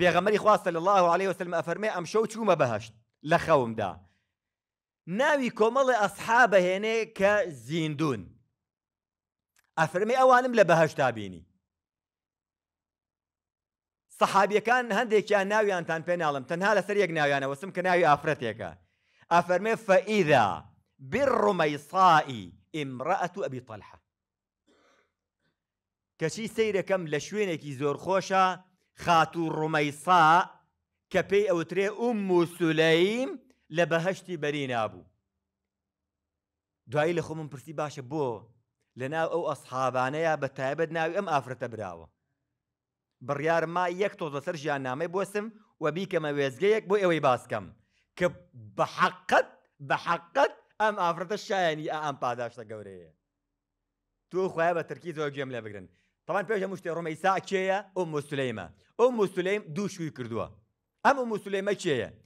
پێغەمەری خواص صلى الله عليه وسلم ئەفەرمێ ئەم شەو چوومە بەهشت لە خەومدا ناوی کۆمەڵی ئەسحا بەهێنێ کە زیندون ئەفرمێ ئەوانم لە بەهشتا بینی سەحابیەکان هەندێکیان ناویانتان تن تەنها لەسەر یەک انا وسم کە ناوی ئافرەتێکە ئەفەرمێ فەئیدا امراه ابي طلحه تەلحە کەچی سیرەکەم لە شوێنێکی زۆر خۆشە خات و ڕومەیسا کە پێی ئەوترێ ئوم و سولەیم لە بەهشتی بەری نابوو. دوایی لە خۆم پرسی باشە بۆ لە ناو ئەو ئەسحابانەیە بە تایبەت ناوی ئەم ئافرەتە براوە. بڕیار ما یەک تۆزە سەر ژیاننامەی بۆسم و بیکەمە وێزگەیەک بۆ ئەوەی باسکەم کە بەحقت بەحقت ئەم ئافرەتە شایانی ئەم پاداشتە گەورەیە. تۆ خۆیان بە تەرکی زۆر گوێم لێ بگرن. طبعا بيجا مشتي رميساء كيا ام سليمه ام سليم دو شو كردوا ام ام سليمه كيا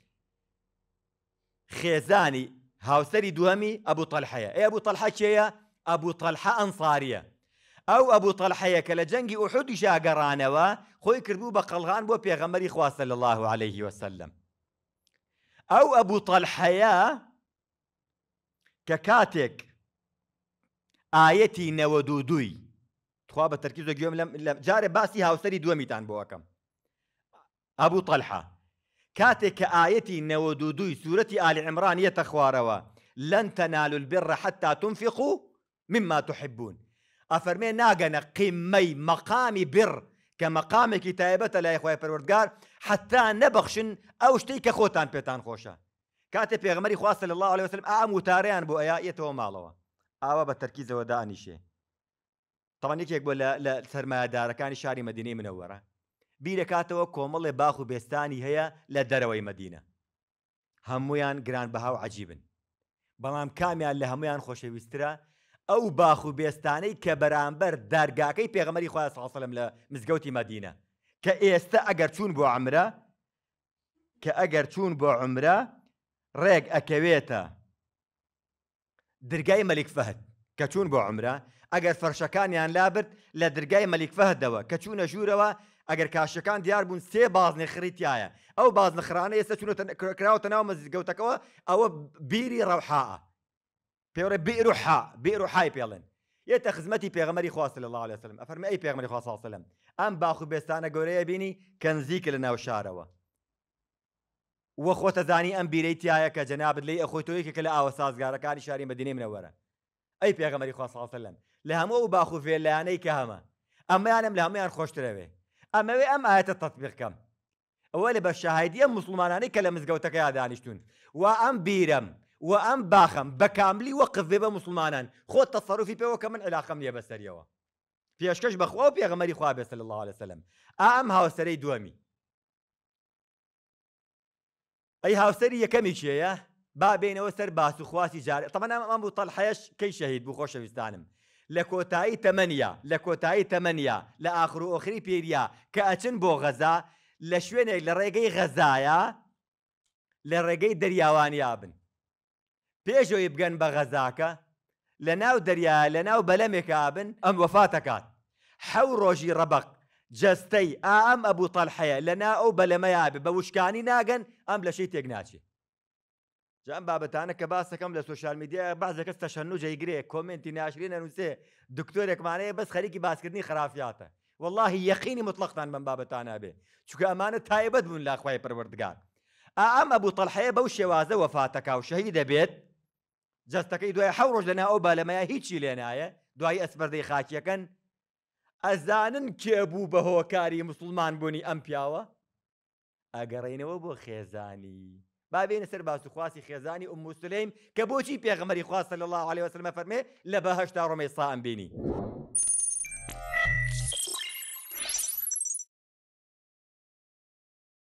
خيزاني هاو هاوسري دوامي ابو طلحه اي ابو طلحه كيا ابو طلحه انصاريه او ابو طلحه يا كلا جنجي احد شاقرانا و خوي كربو بقلغان بو بيغمري خوا صلى الله عليه وسلم او ابو طلحه يا ككاتك ايتي نودودوي خوا بە تەرکیز لم گوێم لە جارێ باسی هاوسری دووەمیتان بۆەکەم ئەبوو تەلحە کاتێک کە ئاەتی نەوە دوو دووی سوورەتی ئالی ئەمرانیەتە البر حتى تنفقوا مما تحبون افرمي ناغنا قمي مقام بر كمقام كتابة لا يا اخويا پەروەردگار حتى نبخشن او شتيك خوتان بيتان خوشا كاتب بيغمري خواص صلى الله عليه وسلم ئام آه وتارەیان بۆ ئەیەتەوە ماڵەوە اوا بالتركيز وداني شي تەوان یەکێک بۆ لە سەرمایدارەکانی شاری مدینەی منەوەرە بیرەکاتەوە کۆمەڵێ باخ و بێستانی هەیە لە دەرەوەی مدینە هەمویان گران بەهاو عجیبن بەڵام کامیان لە هەمویان خۆشەویسترە ئەو باخ و بێستانەی کە بەرامبەر دەرگاکەی پێغەمەری خۆیان ساسەلم لە مزگەوتی مدینە کە ئێستا ئەگەر چوون بۆ عمرە کە ئەگەر چوون بۆ عمرە ڕێک ئەکەوێتە درگای مەلیک فەهد کە چوون بۆ عمرە ئەگەر فەرشەکانیان لابرد لە دەرگای مەلیکفەهدەوە کە چوونە ژوورەوە ئەگەر کاشەکان دیار بوون سێ بازنە خریتایە ئەو بازنەخرانە ئێستا چونەکراوتە ناو مەزیگەوتەکەەوە ئەوە بیری ڕەوحاە پێورە بیرروحا بیرروحای پێڵێن یێتە خزمەتی پێغمەری خواست لە الله لەسلم ئەفەرمە ئەی پێغمەری خواستسلم ئەم باخ و بێستانە گەورەیە بینی کەنزیکە لە ناو شارەوە وە خۆتەزانی ئەم بیرەی تایە کە جەنابێت لی ئەخۆتۆیکە کە لە ئاوە سازگارەکانی شاری مەدینێ منەوەرە ئەی پێغەمەری خۆسەڵسەلم لە هەموو و اما لایەنەی کە هەمە ئەمەیانم خوش هەمویان اما ئەمەوێ ئەم ئاەتە تەتبیقکەم ئەوە لە بە شاهدیە مسلمانانی کە لە مزگەوتەکەی دانیشتون و ئەم بیرم و ئەم باخم بە وقف وەقفێ بە مسلمانان خۆ تەسەڕوفی پێوە کە من علاقم لێ بەسەریەوە پێشکەش بەخوا و پێغەمەری خوا بێسە لە الله لەسلم ئام هاوسەرەی دووەمی ئەی هاوسەری یەکەمی چیەیە؟ با بینەوە وسر باس و خواسی جار تەمەنامان بوو تەلحەیەش کەی شەهید بوو خۆشەویستانم لە کۆتایی تەمەنیە لە کۆتایی تمنیا لە اخر و ئۆخری بو کە ئەچن بۆ غەزا لە شوێنێک لە ڕێگەی غەزایە لە ڕێگەی دەریاوانیا بن پێشۆی بگەن ام غەزاکە حوروجي ناو دەریا لە ناو بەلەمێکا بن ئەم وەفاتەکات حەو ڕۆژی ڕەبق جەستەی ئا ئەم جام بابەتانە کە باسەکەم لە سوۆشال میدیە بازەکەس تەشەن و جەیگرێ کۆمنتی ناشرین نووسێ دکتۆرێکمانەیە بەس خەریکی باسکردنی خرافاتە واللهی یقینی مطلقتان بم بابەتانە بێ چکە ئەمانە تایبەت بوون لاخوای پروردگار ئام ئەبوو تەلحەیە بەو شێوازە وەفاتەکە و شەهی دەبێت جستەکەی دوای حە ڕۆژ لەنا ئەو بالەمەیە هیچی لێنایە دوای ئەسبەردەی خاکیەکەن ئەزانن کێبوو بە هۆکاری مسلمان بوونی ئەم پیاوە ئەگەڕینەوە بۆ خێزانی. بابين سر باسوخواسی خواسي خزاني ام سليم بۆچی پێغمەری خواص صلى الله عليه وسلم فرمي لبهشت رمي صائم بيني